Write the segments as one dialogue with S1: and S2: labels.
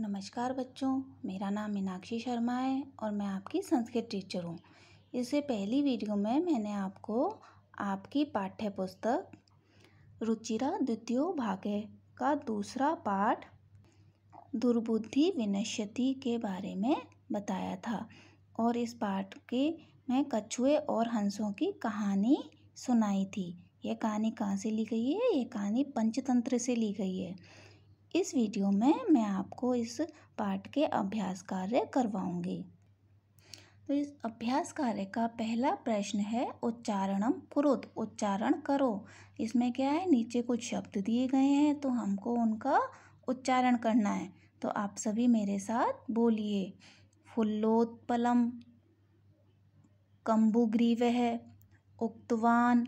S1: नमस्कार बच्चों मेरा नाम मीनाक्षी शर्मा है और मैं आपकी संस्कृत टीचर हूँ इससे पहली वीडियो में मैंने आपको आपकी पाठ्य पुस्तक रुचिरा द्वितीय भाग्य का दूसरा पाठ दुर्बुद्धि विनश्यति के बारे में बताया था और इस पाठ के मैं कछुए और हंसों की कहानी सुनाई थी यह कहानी कहाँ से ली गई है ये कहानी पंचतंत्र से ली गई है इस वीडियो में मैं आपको इस पाठ के अभ्यास कार्य करवाऊंगी तो इस अभ्यास कार्य का पहला प्रश्न है उच्चारणम कुरुत उच्चारण करो इसमें क्या है नीचे कुछ शब्द दिए गए हैं तो हमको उनका उच्चारण करना है तो आप सभी मेरे साथ बोलिए फुल्लोत्पलम कम्बुग्रीव उक्तवान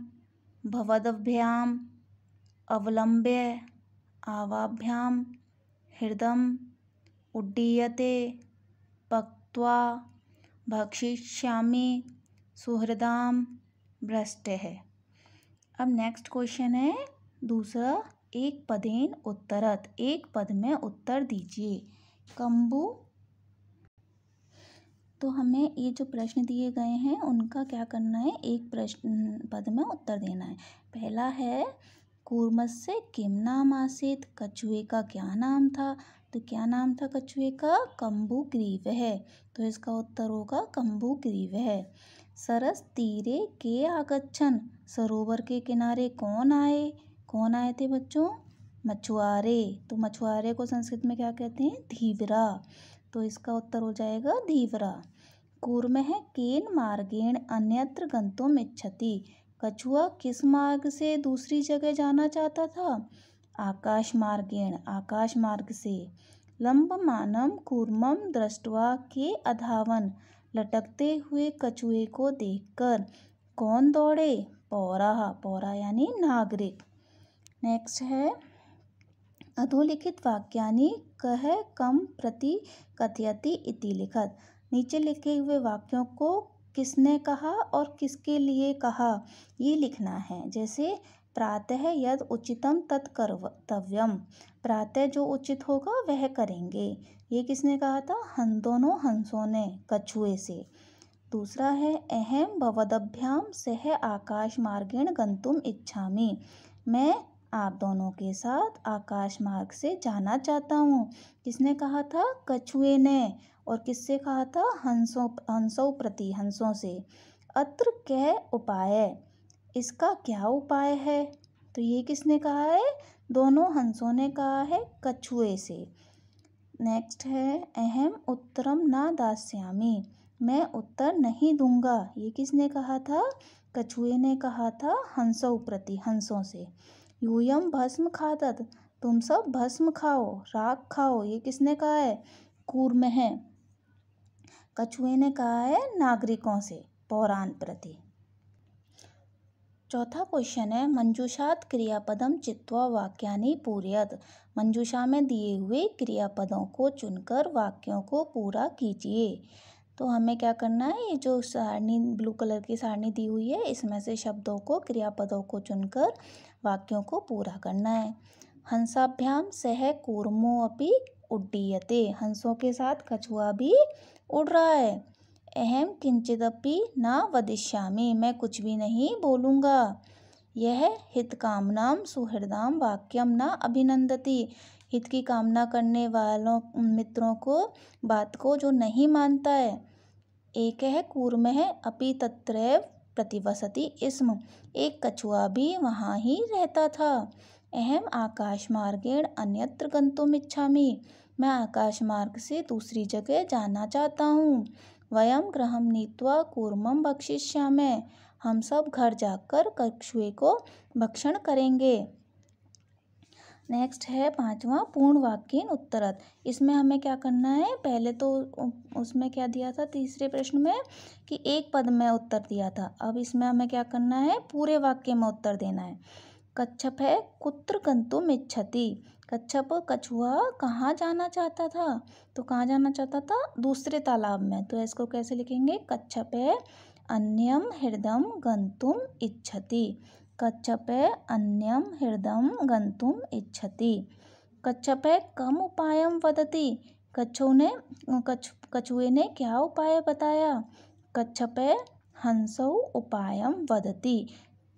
S1: भवदभ्याम अवलंब्य आवाभ्याम हृदय उड्डीयते पक्त्वा भक्षिष्यामि भ्रष्ट है अब नेक्स्ट क्वेश्चन है दूसरा एक पदेन उत्तरत एक पद में उत्तर दीजिए कम्बू तो हमें ये जो प्रश्न दिए गए हैं उनका क्या करना है एक प्रश्न पद में उत्तर देना है पहला है कूर्मस्य से किम नाम आसित कछुए का क्या नाम था तो क्या नाम था कछुए का कम्बू ग्रीव है तो इसका उत्तर होगा कम्बू ग्रीव है सरस तीरे के आगच्छन सरोवर के किनारे कौन आए कौन आए थे बच्चों मछुआरे तो मछुआरे को संस्कृत में क्या कहते हैं धीवरा तो इसका उत्तर हो जाएगा धीवरा कूर्म है केन मार्गेण अन्यत्र गंतुम इच्छति कछुआ किस मार्ग से दूसरी जगह जाना चाहता था आकाश मार्गेण आकाश मार्ग से मानम कूर्मम दृष्टवा के अधावन लटकते हुए कछुए को देखकर कौन दौड़े पौरा पौरा यानी नागरिक नेक्स्ट है अधोलिखित वाक्यानि कह कम प्रति कथयति इति लिखत नीचे लिखे हुए वाक्यों को किसने कहा और किसके लिए कहा ये लिखना है जैसे प्रातः यद उचितम तत्कर्तव्यम प्रातः जो उचित होगा वह करेंगे ये किसने कहा था हन दोनों हंसों ने कछुए से दूसरा है अहम भवदभ्याम सह आकाश मार्गेण गंतुम इच्छा मैं आप दोनों के साथ आकाश मार्ग से जाना चाहता हूँ किसने कहा था कछुए ने और किससे कहा था हंसों हंसों प्रति हंसों से अत्र कह उपाय इसका क्या उपाय है तो ये किसने कहा है दोनों हंसों ने कहा है कछुए से नेक्स्ट है अहम उत्तरम ना दास्यामी मैं उत्तर नहीं दूंगा ये किसने कहा था कछुए ने कहा था हंसों प्रति हंसों से यूयम भस्म खातत तुम सब भस्म खाओ राख खाओ ये किसने कहा है कूर्म है कछुए ने कहा है नागरिकों से पौराण प्रति चौथा क्वेश्चन है मंजूषात क्रियापदम चित्वा वाक्यानि पूर्यत मंजूषा में दिए हुए क्रियापदों को चुनकर वाक्यों को पूरा कीजिए तो हमें क्या करना है ये जो सारणी ब्लू कलर की सारणी दी हुई है इसमें से शब्दों को क्रियापदों को चुनकर वाक्यों को पूरा करना है हंसाभ्याम सह कूर्मो अपि उड्डीयते हंसों के साथ कछुआ भी उड़ रहा है अहम किंचिदपि ना वदिष्यामी मैं कुछ भी नहीं बोलूँगा यह हित कामनाम सुहृदाम वाक्यम ना अभिनंदती हित की कामना करने वालों मित्रों को बात को जो नहीं मानता है एक है कूर्म है अपि तत्र प्रतिवसति इसम एक कछुआ भी वहाँ ही रहता था अहम मार्गेण अन्यत्र इच्छा मैं आकाश मार्ग से दूसरी जगह जाना चाहता हूँ वयम गृहम नीतवा कूर्मम में हम सब घर जाकर कक्षुए को भक्षण करेंगे नेक्स्ट है पांचवा पूर्ण वाक्यन उत्तरत इसमें हमें क्या करना है पहले तो उसमें क्या दिया था तीसरे प्रश्न में कि एक पद में उत्तर दिया था अब इसमें हमें क्या करना है पूरे वाक्य में उत्तर देना है कच्छप है कुत्र गंतुम इच्छति कच्छप कछुआ कहाँ जाना चाहता था तो कहाँ जाना चाहता था दूसरे तालाब में तो इसको कैसे लिखेंगे कच्छप है अन्यम हृदम गंतुम इच्छति कच्छप है अन्यम हृदम गंतुम इच्छति कच्छप है कम उपायम वदति कछु ने कछ कछुए ने क्या उपाय बताया कच्छप है हंसौ उपायम वदति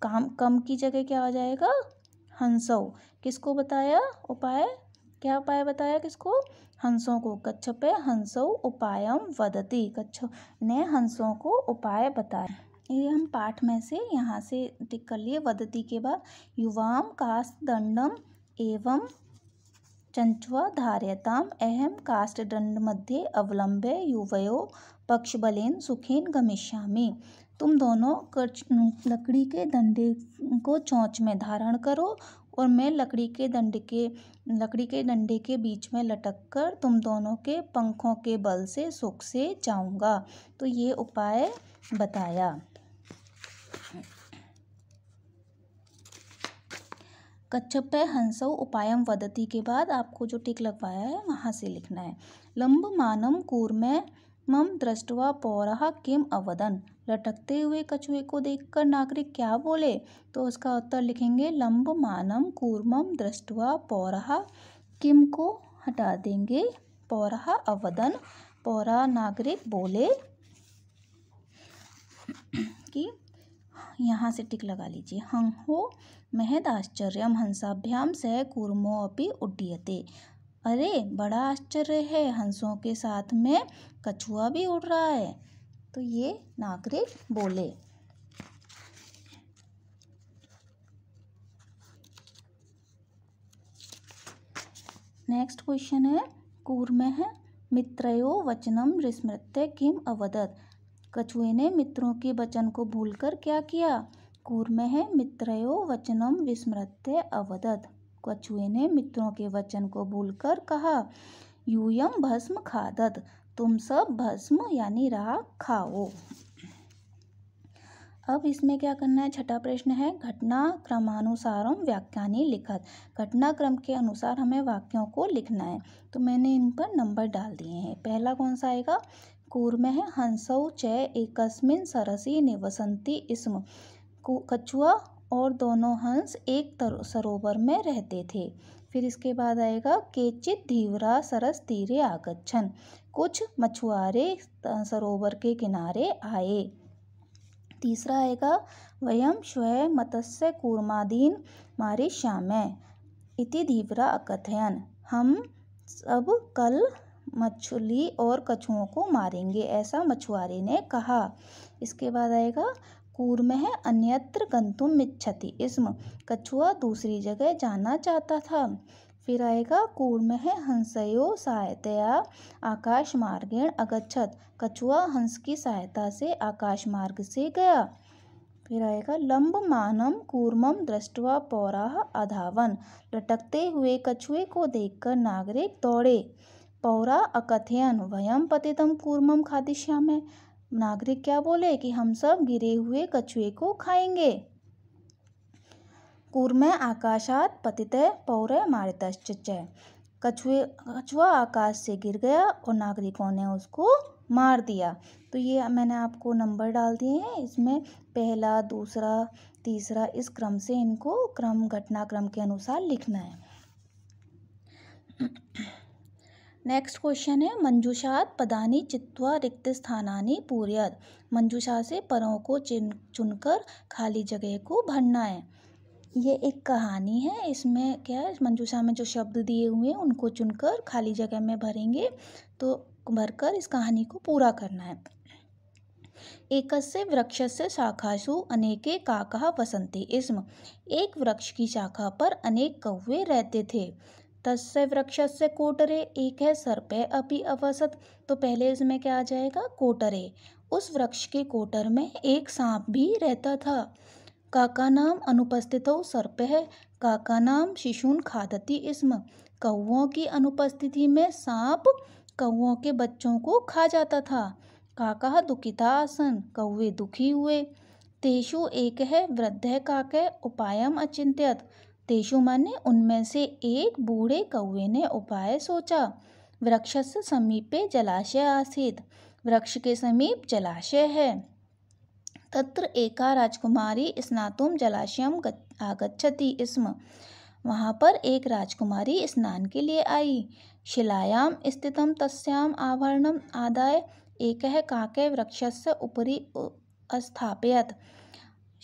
S1: काम कम की जगह क्या आ जाएगा हंसो किसको बताया उपाय क्या उपाय बताया किसको हंसों को कच्छपे हंसो उपायम वदती कच्छ ने हंसों को उपाय बताया ये हम पाठ में से यहाँ से टिक कर लिए वदती के बाद युवाम कास्त दंडम एवं धार्यता अहम काष्ठदंड मध्ये अवलंबे युवयो पक्षबलेन सुखेन गमिष्यामि तुम दोनों लकड़ी के दंडे को चौंच में धारण करो और मैं लकड़ी के दंड के लकड़ी के डंडे के बीच में लटक कर तुम दोनों के पंखों के बल से सुख से जाऊंगा तो ये उपाय बताया कच्छपय हंसौ उपाय वदति के बाद आपको जो टिक लगवाया है वहाँ से लिखना है मानम कूर्मय मम दृष्टवा पौरा किम अवदन लटकते हुए कछुए को देखकर नागरिक क्या बोले तो उसका उत्तर लिखेंगे लंब मानम कूर्मम दृष्टवा पौरा किम को हटा देंगे पौरा अवदन पौरा नागरिक बोले कि यहाँ से टिक लगा लीजिए हो महद आश्चर्य हंसाभ्याम सह कूर्मो अपी उड्डियते अरे बड़ा आश्चर्य है हंसों के साथ में कछुआ भी उड़ रहा है तो ये नागरिक बोले नेक्स्ट क्वेश्चन है कूर्म है मित्रयो वचनम विस्मृत्य किम अवदत कछुए ने मित्रों के वचन को भूलकर क्या किया कूर्म है मित्रयो वचनम विस्मृत्य अवदत कछुए ने मित्रों के वचन को भूलकर कहा यूयम भस्म खादत तुम सब भस्म यानी राख खाओ अब इसमें क्या करना है छठा प्रश्न है घटना क्रमानुसारम व्याख्यानी लिखत घटना क्रम के अनुसार हमें वाक्यों को लिखना है तो मैंने इन पर नंबर डाल दिए हैं पहला कौन सा आएगा कूर्मः हंसौ च एक सरसी निवसंती स्म कछुआ और दोनों हंस एक सरोवर में रहते थे फिर इसके बाद आएगा केचित धीवरा सरस तीरे आगछन कुछ मछुआरे सरोवर के किनारे आए तीसरा आएगा वयम स्वय मत्स्य कूर्मादीन मारे श्याम इति धीवरा अकथयन हम सब कल मछली और कछुओं को मारेंगे ऐसा मछुआरे ने कहा इसके बाद आएगा कूर है अन्यत्र गंतुम मिच्छति इसम कछुआ दूसरी जगह जाना चाहता था फिर आएगा कूर्म है हंसयो सहायतया आकाश मार्गेण अगच्छत कछुआ हंस की सहायता से आकाश मार्ग से गया फिर आएगा लंब मानम कूर्मम दृष्टवा पौराह अधावन लटकते हुए कछुए को देखकर नागरिक दौड़े पौरा अकथयन वयम पतितम कूर्मम खादिश्याम नागरिक क्या बोले कि हम सब गिरे हुए कछुए को खाएंगे कूर्म आकाशात पतित पौर मारित कछुए कछुआ आकाश से गिर गया और नागरिकों ने उसको मार दिया तो ये मैंने आपको नंबर डाल दिए हैं इसमें पहला दूसरा तीसरा इस क्रम से इनको क्रम घटनाक्रम के अनुसार लिखना है नेक्स्ट क्वेश्चन है मंजूषात पदानी चित्वा रिक्त स्थानानी पूर्यत मंजूषा से परों को चिन चुनकर खाली जगह को भरना है ये एक कहानी है इसमें क्या है मंजूषा में जो शब्द दिए हुए हैं उनको चुनकर खाली जगह में भरेंगे तो भरकर इस कहानी को पूरा करना है एक से वृक्ष से शाखासु अनेके काका वसंती इसम एक वृक्ष की शाखा पर अनेक कौवे रहते थे वृक्ष से कोटरे एक है सर्पे अपि अवसत तो पहले इसमें क्या आ जाएगा कोटरे उस वृक्ष के कोटर में एक सांप भी रहता था काका नाम अनुपस्थित हो सर्प है काका नाम शिशुन खादती इसम कौओं की अनुपस्थिति में सांप कौओं के बच्चों को खा जाता था काका दुखिता आसन कौए दुखी हुए तेषु एक है वृद्ध काके उपायम अचिंत्यत तेशुमा ने उनमें से एक बूढ़े कौए ने उपाय सोचा वृक्ष से समीपे जलाशय आसीत वृक्ष के समीप जलाशय है तत्र एका राजकुमारी स्नातुम जलाशयम आगछति स्म वहाँ पर एक राजकुमारी स्नान के लिए आई शिलायाम स्थितम तस्याम आभरणम आदाय एक काके से उपरी अस्थापयत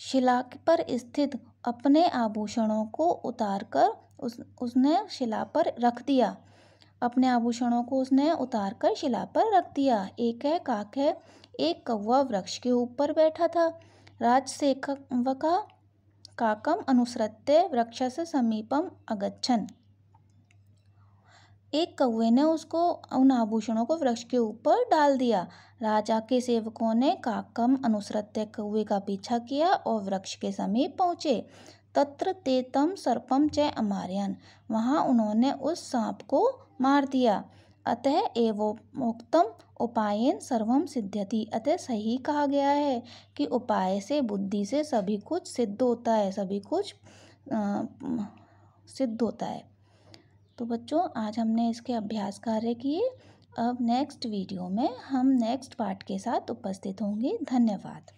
S1: शिला पर स्थित अपने आभूषणों को उतारकर उस उसने शिला पर रख दिया अपने आभूषणों को उसने उतार कर शिला पर रख दिया एक है काक है एक कौवा वृक्ष के ऊपर बैठा था राज से वका काकम अनुसृत्य वृक्ष से समीपम अगच्छन एक कौए ने उसको उन आभूषणों को वृक्ष के ऊपर डाल दिया राजा के सेवकों ने काकम अनुसृत्य कौए का पीछा किया और वृक्ष के समीप पहुँचे तत्र तेतम सर्पम च अमार्यन वहाँ उन्होंने उस सांप को मार दिया अतः एवोक्तम उपायन सर्वम सिद्ध्यति अतः सही कहा गया है कि उपाय से बुद्धि से सभी कुछ सिद्ध होता है सभी कुछ आ, सिद्ध होता है तो बच्चों आज हमने इसके अभ्यास कार्य किए अब नेक्स्ट वीडियो में हम नेक्स्ट पार्ट के साथ उपस्थित होंगे धन्यवाद